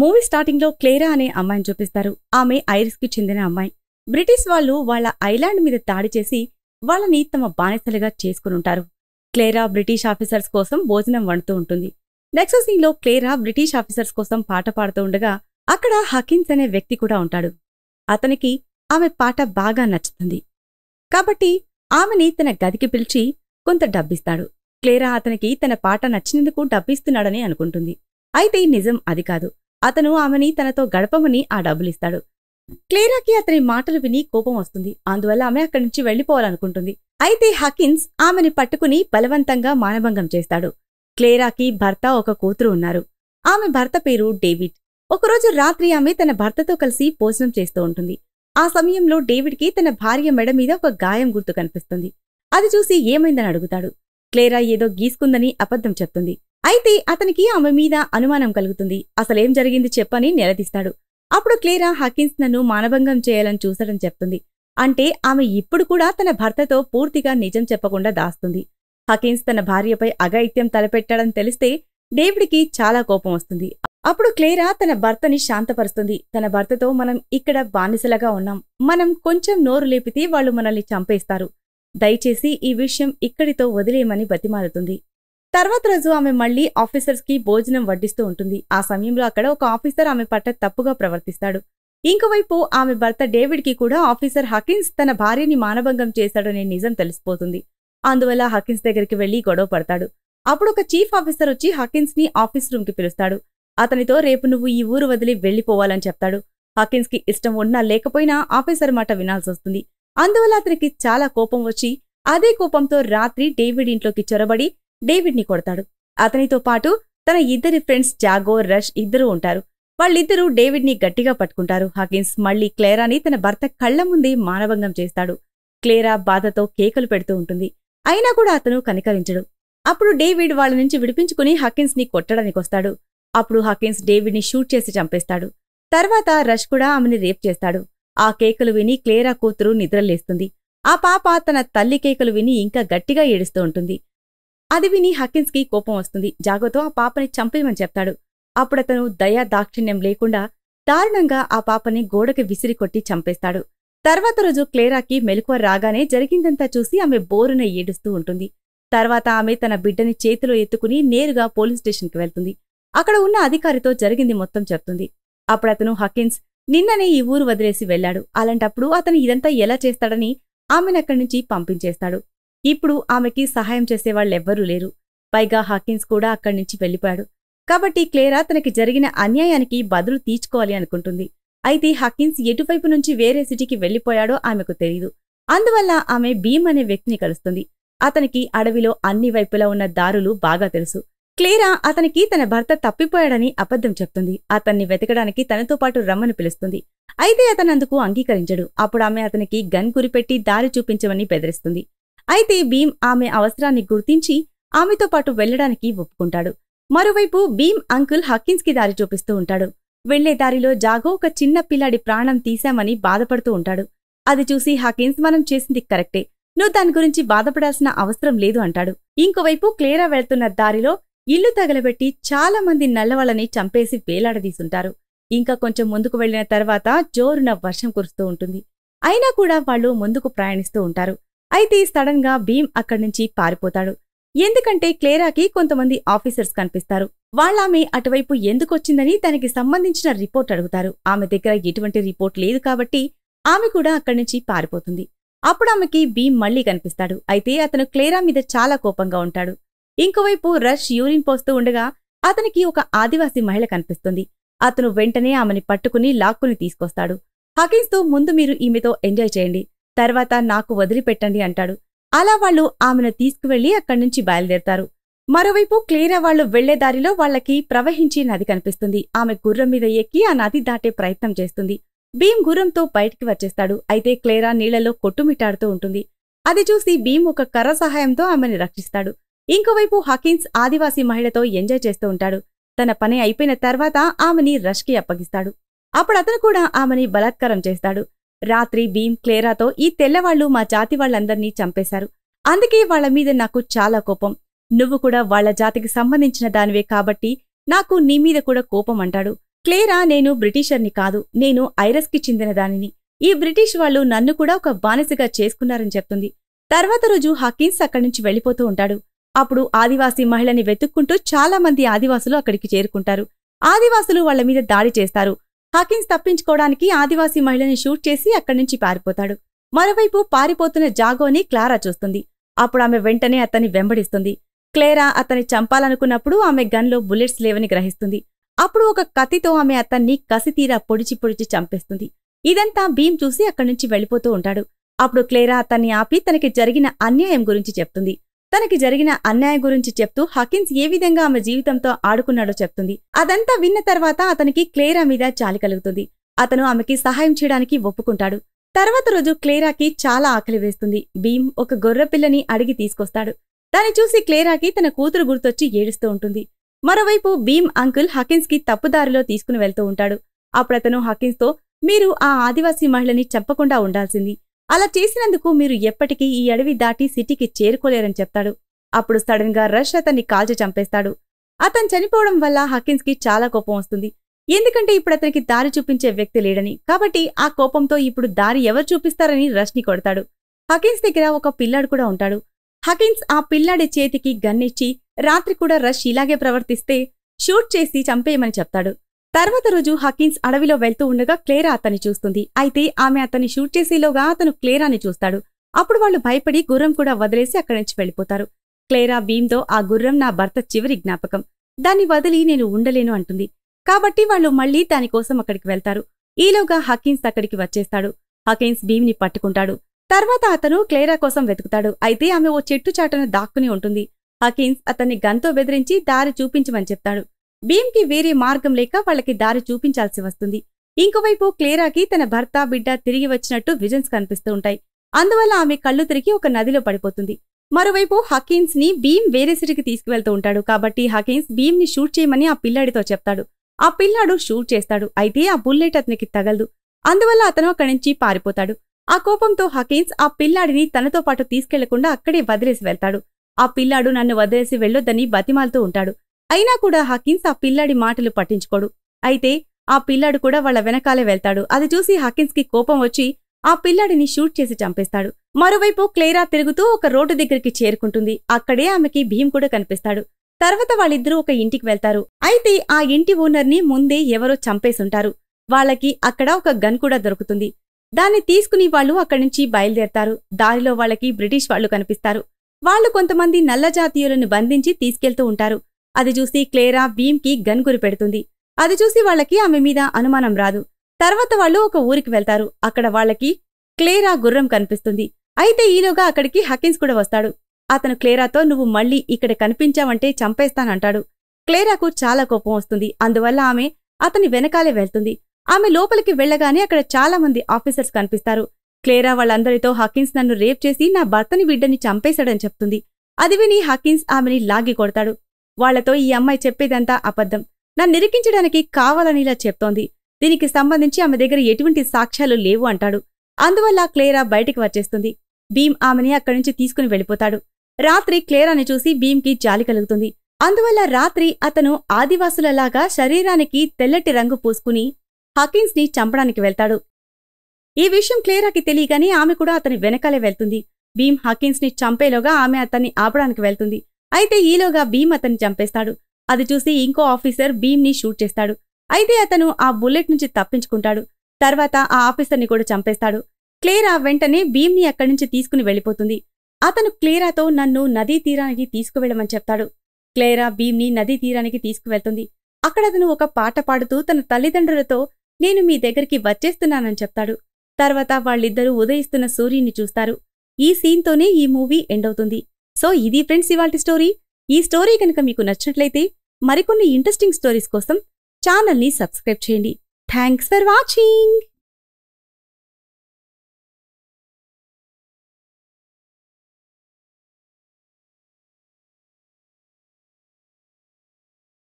movie స్టార్టింగ్లో క్లేరా అనే అమ్మాయిని చూపిస్తారు ఆమె కి చెందిన అమ్మాయి బ్రిటిష్ వాళ్ళు వాళ్ళ ఐలాండ్ మీద దాడి చేసి వాళ్ళని తమ బానిసలుగా చేసుకుని ఉంటారు క్లేరా బ్రిటిష్ ఆఫీసర్స్ కోసం భోజనం వండుతూ ఉంటుంది నెక్స్ట్ లో క్లేరా బ్రిటిష్ ఆఫీసర్స్ కోసం పాట పాడుతూ ఉండగా అక్కడ హకిన్స్ అనే వ్యక్తి కూడా ఉంటాడు అతనికి ఆమె పాట బాగా నచ్చుతుంది కాబట్టి ఆమెని తన గదికి పిలిచి కొంత డబ్బిస్తాడు క్లేరా అతనికి తన పాట నచ్చినందుకు డబ్బిస్తున్నాడని అనుకుంటుంది అయితే నిజం అది కాదు అతను ఆమెని తనతో గడపమని ఆ డబ్బులిస్తాడు క్లేరాకి అతని మాటలు విని కోపం వస్తుంది అందువల్ల ఆమె అక్కడి నుంచి వెళ్లిపోవాలనుకుంటుంది అయితే హకిన్స్ ఆమెని పట్టుకుని బలవంతంగా మానభంగం చేస్తాడు క్లేరాకి భర్త ఒక కూతురు ఉన్నారు ఆమె భర్త పేరు డేవిడ్ ఒకరోజు రాత్రి ఆమె తన భర్తతో కలిసి భోజనం చేస్తూ ఉంటుంది ఆ సమయంలో డేవిడ్కి తన భార్య మెడ మీద ఒక గాయం గుర్తు కనిపిస్తుంది అది చూసి ఏమైందని అడుగుతాడు క్లేరా ఏదో గీసుకుందని అబద్ధం చెప్తుంది అయితే అతనికి ఆమె మీద అనుమానం కలుగుతుంది అసలేం జరిగింది చెప్పని నిలదీస్తాడు అప్పుడు క్లేరా హకిన్స్ నన్ను మానభంగం చేయాలని చూసడం చెప్తుంది అంటే ఆమె ఇప్పుడు కూడా తన భర్తతో పూర్తిగా నిజం చెప్పకుండా దాస్తుంది హకిన్స్ తన భార్యపై అగైత్యం తలపెట్టాడని తెలిస్తే డేవిడ్కి చాలా కోపం వస్తుంది అప్పుడు క్లేరా తన భర్తని శాంతపరుస్తుంది తన భర్తతో మనం ఇక్కడ బానిసలుగా ఉన్నాం మనం కొంచెం నోరు లేపితే వాళ్ళు మనల్ని చంపేస్తారు దయచేసి ఈ విషయం ఇక్కడితో వదిలేయమని బతిమాలుతుంది తర్వాత రోజు ఆమె మళ్లీ ఆఫీసర్స్ కి భోజనం వడ్డిస్తూ ఉంటుంది ఆ సమయంలో అక్కడ ఒక ఆఫీసర్ ఆమె పట్ట తప్పుగా ప్రవర్తిస్తాడు ఇంకోవైపు ఆమె భర్త డేవిడ్ కి కూడా ఆఫీసర్ హకిన్స్ తన భార్యని మానభంగం చేశాడనే నిజం తెలిసిపోతుంది అందువల్ల హకిన్స్ దగ్గరికి వెళ్లి గొడవ పడతాడు అప్పుడు ఒక చీఫ్ ఆఫీసర్ వచ్చి హకిన్స్ ని ఆఫీస్ రూమ్ కి పిలుస్తాడు అతనితో రేపు నువ్వు ఈ ఊరు వదిలి వెళ్లిపోవాలని చెప్తాడు హకిన్స్ కి ఇష్టం ఉన్నా లేకపోయినా ఆఫీసర్ మాట వినాల్సి వస్తుంది అందువల్ల అతనికి చాలా కోపం వచ్చి అదే కోపంతో రాత్రి డేవిడ్ ఇంట్లోకి చొరబడి డేవిడ్ని కొడతాడు అతనితో పాటు తన ఇద్దరి ఫ్రెండ్స్ జాగో రష్ ఇద్దరూ ఉంటారు వాళ్ళిద్దరూ డేవిడ్ని గట్టిగా పట్టుకుంటారు హకిన్స్ మళ్లీ క్లేరాని తన భర్త కళ్ల ముందే మానభంగం చేస్తాడు క్లేరా బాధతో కేకలు పెడుతూ ఉంటుంది అయినా కూడా అతను కనికరించడు అప్పుడు డేవిడ్ వాళ్ళ నుంచి విడిపించుకుని హకిన్స్ని కొట్టడానికొస్తాడు అప్పుడు హకిన్స్ డేవిడ్ని షూట్ చేసి చంపేస్తాడు తర్వాత రష్ కూడా ఆమెని రేప్ చేస్తాడు ఆ కేకలు విని క్లేరా కూతురు నిద్రలేస్తుంది ఆ పాప తన తల్లి కేకలు విని ఇంకా గట్టిగా ఏడుస్తూ ఉంటుంది అది విని కి కోపం వస్తుంది జాగోతో ఆ పాపని చంపేయమని చెప్తాడు అప్పుడతను దయా దాక్షిణ్యం లేకుండా దారుణంగా ఆ పాపని గోడకి విసిరి కొట్టి చంపేస్తాడు తర్వాత రోజు క్లేరాకి మెలకువ రాగానే జరిగిందంతా చూసి ఆమె బోరున ఏడుస్తూ ఉంటుంది తర్వాత ఆమె తన బిడ్డని చేతిలో ఎత్తుకుని నేరుగా పోలీస్ స్టేషన్కి వెళ్తుంది అక్కడ ఉన్న అధికారితో జరిగింది మొత్తం చెప్తుంది అప్పుడతను హకిన్స్ నిన్ననే ఈ ఊరు వదిలేసి వెళ్లాడు అలాంటప్పుడు అతను ఇదంతా ఎలా చేస్తాడని అక్కడి నుంచి పంపించేస్తాడు ఇప్పుడు ఆమెకి సహాయం చేసేవాళ్ళు లేరు పైగా హాకిన్స్ కూడా అక్కడి నుంచి వెళ్ళిపోయాడు కాబట్టి క్లేరా తనకి జరిగిన అన్యాయానికి బదులు తీర్చుకోవాలి అనుకుంటుంది అయితే హకిన్స్ ఎటువైపు నుంచి వేరే సిటీకి వెళ్ళిపోయాడో ఆమెకు తెలియదు అందువల్ల ఆమె భీమ్ అనే వ్యక్తిని కలుస్తుంది అతనికి అడవిలో అన్ని వైపులా ఉన్న దారులు బాగా తెలుసు క్లేరా అతనికి తన భర్త తప్పిపోయాడని అబద్ధం చెప్తుంది అతన్ని వెతకడానికి తనతో పాటు రమ్మని పిలుస్తుంది అయితే అతనందుకు అంగీకరించడు అప్పుడు ఆమె అతనికి గన్ గురిపెట్టి దారి చూపించమని బెదిరిస్తుంది అయితే భీమ్ ఆమె అవసరాన్ని గుర్తించి ఆమెతో పాటు వెళ్లడానికి ఒప్పుకుంటాడు మరోవైపు భీమ్ అంకుల్ హక్కిన్స్కి దారి చూపిస్తూ ఉంటాడు వెళ్లే దారిలో జాగో ఒక చిన్న పిల్లాడి ప్రాణం తీశామని బాధపడుతూ ఉంటాడు అది చూసి హాకిన్స్ మనం చేసింది కరెక్టే నువ్వు దాని గురించి బాధపడాల్సిన అవసరం లేదు అంటాడు ఇంకోవైపు క్లేరా వెళ్తున్న దారిలో ఇల్లు తగలబెట్టి చాలా మంది నల్లవాళ్ళని చంపేసి వేలాడదీసుంటారు ఇంకా కొంచెం ముందుకు వెళ్లిన తర్వాత జోరున వర్షం కురుస్తూ ఉంటుంది అయినా కూడా వాళ్ళు ముందుకు ప్రయాణిస్తూ ఉంటారు అయితే సడన్ గా భీమ్ అక్కడి నుంచి పారిపోతాడు ఎందుకంటే క్లేరాకి కొంతమంది ఆఫీసర్స్ కనిపిస్తారు వాళ్ళామె అటువైపు ఎందుకొచ్చిందని తనకి సంబంధించిన రిపోర్ట్ అడుగుతారు ఆమె దగ్గర ఎటువంటి రిపోర్ట్ లేదు కాబట్టి ఆమె కూడా అక్కడి నుంచి పారిపోతుంది అప్పుడు ఆమెకి భీమ్ మళ్లీ కనిపిస్తాడు అయితే అతను క్లేరా మీద చాలా కోపంగా ఉంటాడు ఇంకోవైపు రష్ యూరిన్ పోస్తూ ఉండగా అతనికి ఒక ఆదివాసీ మహిళ కనిపిస్తుంది అతను వెంటనే ఆమెని పట్టుకుని లాక్కుని తీసుకొస్తాడు తో ముందు మీరు ఈమెతో ఎంజాయ్ చేయండి తర్వాత నాకు వదిలిపెట్టండి అంటాడు అలా వాళ్ళు ఆమెను తీసుకువెళ్లి అక్కడి నుంచి బయలుదేరతారు మరోవైపు క్లీరా వాళ్ళు వెళ్లేదారిలో దారిలో వాళ్లకి ప్రవహించే నది కనిపిస్తుంది ఆమె గుర్రం మీద ఎక్కి ఆ నది దాటే ప్రయత్నం చేస్తుంది భీమ్ గుర్రంతో బయటికి వచ్చేస్తాడు అయితే క్లేరా నీళ్లలో కొట్టుమిట్టాడుతూ ఉంటుంది అది చూసి భీమ్ ఒక కర్ర సహాయంతో ఆమెని రక్షిస్తాడు ఇంకోవైపు హకిన్స్ ఆదివాసీ మహిళతో ఎంజాయ్ చేస్తూ ఉంటాడు తన పని అయిపోయిన తర్వాత ఆమెని రష్కి అప్పగిస్తాడు అప్పుడతను కూడా ఆమెని బలాత్కారం చేస్తాడు రాత్రి భీమ్ క్లేరాతో ఈ తెల్లవాళ్లు మా జాతి వాళ్ళందర్నీ చంపేశారు అందుకే వాళ్ల మీద నాకు చాలా కోపం నువ్వు కూడా వాళ్ల జాతికి సంబంధించిన దానివే కాబట్టి నాకు నీ మీద కూడా కోపం అంటాడు క్లేరా నేను బ్రిటిషర్ని కాదు నేను ఐరస్కి చెందిన దానిని ఈ బ్రిటిష్ వాళ్ళు నన్ను కూడా ఒక బానిసగా చేసుకున్నారని చెప్తుంది తర్వాత రోజు హకీన్స్ అక్కడి నుంచి వెళ్ళిపోతూ ఉంటాడు అప్పుడు ఆదివాసీ మహిళని వెతుక్కుంటూ చాలా మంది ఆదివాసులు అక్కడికి చేరుకుంటారు ఆదివాసులు వాళ్ల మీద దాడి చేస్తారు హాకిన్స్ తప్పించుకోవడానికి ఆదివాసీ మహిళని షూట్ చేసి అక్కడి నుంచి పారిపోతాడు మరోవైపు పారిపోతున్న జాగోని క్లారా చూస్తుంది అప్పుడు ఆమె వెంటనే అతన్ని వెంబడిస్తుంది క్లేరా అతన్ని చంపాలనుకున్నప్పుడు ఆమె గన్లో బుల్లెట్స్ లేవని గ్రహిస్తుంది అప్పుడు ఒక కత్తితో ఆమె అతన్ని కసితీరా పొడిచి పొడిచి చంపేస్తుంది ఇదంతా భీమ్ చూసి అక్కడి నుంచి వెళ్ళిపోతూ ఉంటాడు అప్పుడు క్లేరా అతన్ని ఆపి తనకి జరిగిన అన్యాయం గురించి చెప్తుంది తనకి జరిగిన అన్యాయం గురించి చెప్తూ హకిన్స్ ఏ విధంగా ఆమె జీవితంతో ఆడుకున్నాడో చెప్తుంది అదంతా విన్న తర్వాత అతనికి క్లేరా మీద చాలి కలుగుతుంది అతను ఆమెకి సహాయం చేయడానికి ఒప్పుకుంటాడు తర్వాత రోజు క్లేరాకి చాలా ఆకలి వేస్తుంది భీమ్ ఒక పిల్లని అడిగి తీసుకొస్తాడు దాన్ని చూసి క్లేరాకి తన కూతురు గుర్తొచ్చి ఏడుస్తూ ఉంటుంది మరోవైపు భీమ్ అంకుల్ హకిన్స్కి తప్పుదారిలో తీసుకుని వెళ్తూ ఉంటాడు అప్పుడతను హకిన్స్తో మీరు ఆ ఆదివాసీ మహిళని చెప్పకుండా ఉండాల్సింది అలా చేసినందుకు మీరు ఎప్పటికీ ఈ అడవి దాటి సిటీకి చేరుకోలేరని చెప్తాడు అప్పుడు సడన్ గా రష్ అతన్ని కాల్చి చంపేస్తాడు అతను చనిపోవడం వల్ల హకిన్స్ కి చాలా కోపం వస్తుంది ఎందుకంటే ఇప్పుడు అతనికి దారి చూపించే వ్యక్తి లేడని కాబట్టి ఆ కోపంతో ఇప్పుడు దారి ఎవరు చూపిస్తారని రష్ని కొడతాడు హకిన్స్ దగ్గర ఒక పిల్లాడు కూడా ఉంటాడు హకిన్స్ ఆ పిల్లాడి చేతికి గన్నిచ్చి రాత్రి కూడా రష్ ఇలాగే ప్రవర్తిస్తే షూట్ చేసి చంపేయమని చెప్తాడు తర్వాత రోజు హకీన్స్ అడవిలో వెళ్తూ ఉండగా క్లేరా అతన్ని చూస్తుంది అయితే ఆమె అతన్ని షూట్ చేసేలోగా అతను క్లేరాని చూస్తాడు అప్పుడు వాళ్ళు భయపడి గుర్రం కూడా వదిలేసి అక్కడి నుంచి వెళ్ళిపోతారు క్లేరా భీమ్తో ఆ గుర్రం నా భర్త చివరి జ్ఞాపకం దాన్ని వదిలి నేను ఉండలేను అంటుంది కాబట్టి వాళ్ళు మళ్లీ దానికోసం అక్కడికి వెళ్తారు ఈలోగా హకీన్స్ అక్కడికి వచ్చేస్తాడు హకీన్స్ భీమ్ని పట్టుకుంటాడు తర్వాత అతను క్లేరా కోసం వెతుకుతాడు అయితే ఆమె ఓ చెట్టు చాటను దాక్కుని ఉంటుంది హకీన్స్ అతన్ని గన్తో బెదిరించి దారి చూపించమని చెప్తాడు భీమ్కి వేరే మార్గం లేక వాళ్ళకి దారి చూపించాల్సి వస్తుంది ఇంకోవైపు క్లేరాకి తన భర్త బిడ్డ తిరిగి వచ్చినట్టు విజన్స్ కనిపిస్తూ ఉంటాయి అందువల్ల ఆమె కళ్ళు తిరిగి ఒక నదిలో పడిపోతుంది మరోవైపు హకీన్స్ ని భీమ్ వేరే సిటీకి తీసుకువెళ్తూ ఉంటాడు కాబట్టి హకీన్స్ భీమ్ ని షూట్ చేయమని ఆ పిల్లాడితో చెప్తాడు ఆ పిల్లాడు షూట్ చేస్తాడు అయితే ఆ బుల్లెట్ అతనికి తగలదు అందువల్ల అతను అక్కడి నుంచి పారిపోతాడు ఆ కోపంతో హకీన్స్ ఆ పిల్లాడిని తనతో పాటు తీసుకెళ్లకుండా అక్కడే వదిలేసి వెళ్తాడు ఆ పిల్లాడు నన్ను వదిలేసి వెళ్ళొద్దని బతిమాలుతూ ఉంటాడు అయినా కూడా హకిన్స్ ఆ పిల్లాడి మాటలు పట్టించుకోడు అయితే ఆ పిల్లాడు కూడా వాళ్ళ వెనకాలే వెళ్తాడు అది చూసి కి కోపం వచ్చి ఆ పిల్లాడిని షూట్ చేసి చంపేస్తాడు మరోవైపు క్లేరా తిరుగుతూ ఒక రోడ్డు దగ్గరికి చేరుకుంటుంది అక్కడే ఆమెకి భీమ్ కూడా కనిపిస్తాడు తర్వాత వాళ్ళిద్దరూ ఒక ఇంటికి వెళ్తారు అయితే ఆ ఇంటి ఓనర్ ని ముందే ఎవరో చంపేసుంటారు వాళ్ళకి అక్కడ ఒక గన్ కూడా దొరుకుతుంది దాన్ని తీసుకుని వాళ్ళు అక్కడి నుంచి బయలుదేరతారు దారిలో వాళ్ళకి బ్రిటిష్ వాళ్ళు కనిపిస్తారు వాళ్ళు కొంతమంది నల్ల జాతీయులను బంధించి తీసుకెళ్తూ ఉంటారు అది చూసి క్లేరా భీమ్కి గన్ గురిపెడుతుంది అది చూసి వాళ్ళకి ఆమె మీద అనుమానం రాదు తర్వాత వాళ్ళు ఒక ఊరికి వెళ్తారు అక్కడ వాళ్ళకి క్లేరా గుర్రం కనిపిస్తుంది అయితే ఈలోగా అక్కడికి హకిన్స్ కూడా వస్తాడు అతను క్లేరాతో నువ్వు మళ్ళీ ఇక్కడ కనిపించావంటే చంపేస్తానంటాడు క్లేరాకు చాలా కోపం వస్తుంది అందువల్ల ఆమె అతని వెనకాలే వెళ్తుంది ఆమె లోపలికి వెళ్లగానే అక్కడ చాలా మంది ఆఫీసర్స్ కనిపిస్తారు క్లేరా వాళ్ళందరితో హకిన్స్ నన్ను రేప్ చేసి నా భర్తని బిడ్డని చంపేశాడని చెప్తుంది అది విని హకిన్స్ ఆమెని లాగి కొడతాడు వాళ్లతో ఈ అమ్మాయి చెప్పేదంతా అబద్ధం నన్ను నిరికించడానికి కావాలనిలా చెప్తోంది దీనికి సంబంధించి ఆమె దగ్గర ఎటువంటి సాక్ష్యాలు లేవు అంటాడు అందువల్ల క్లేరా బయటికి వచ్చేస్తుంది భీమ్ ఆమెని అక్కడి నుంచి తీసుకుని వెళ్ళిపోతాడు రాత్రి క్లేరాని చూసి భీమ్కి జాలి కలుగుతుంది అందువల్ల రాత్రి అతను ఆదివాసులలాగా శరీరానికి తెల్లటి రంగు పూసుకుని హకిన్స్ని చంపడానికి వెళ్తాడు ఈ విషయం క్లేరాకి తెలియగానే ఆమె కూడా అతని వెనకాలే వెళ్తుంది భీమ్ హకిన్స్ని చంపేలోగా ఆమె అతన్ని ఆపడానికి వెళ్తుంది అయితే ఈలోగా భీమ్ అతన్ని చంపేస్తాడు అది చూసి ఇంకో ఆఫీసర్ భీమ్ని షూట్ చేస్తాడు అయితే అతను ఆ బుల్లెట్ నుంచి తప్పించుకుంటాడు తర్వాత ఆ ఆఫీసర్ని కూడా చంపేస్తాడు క్లేరా వెంటనే భీమ్ని అక్కడి నుంచి తీసుకుని వెళ్ళిపోతుంది అతను క్లేరాతో నన్ను నదీ తీరానికి తీసుకువెళ్ళమని చెప్తాడు క్లేరా భీమ్ని నదీ తీరానికి తీసుకువెళ్తుంది అక్కడ అతను ఒక పాట పాడుతూ తన తల్లిదండ్రులతో నేను మీ దగ్గరికి వచ్చేస్తున్నానని చెప్తాడు తర్వాత వాళ్ళిద్దరూ ఉదయిస్తున్న సూర్యుని చూస్తారు ఈ సీన్తోనే ఈ మూవీ ఎండవుతుంది సో ఇది ఫ్రెండ్స్ ఇవాళ స్టోరీ ఈ స్టోరీ కనుక మీకు నచ్చినట్లయితే మరికొన్ని ఇంట్రెస్టింగ్ స్టోరీస్ కోసం ఛానల్ని సబ్స్క్రైబ్ చేయండి థ్యాంక్స్ ఫర్ వాచింగ్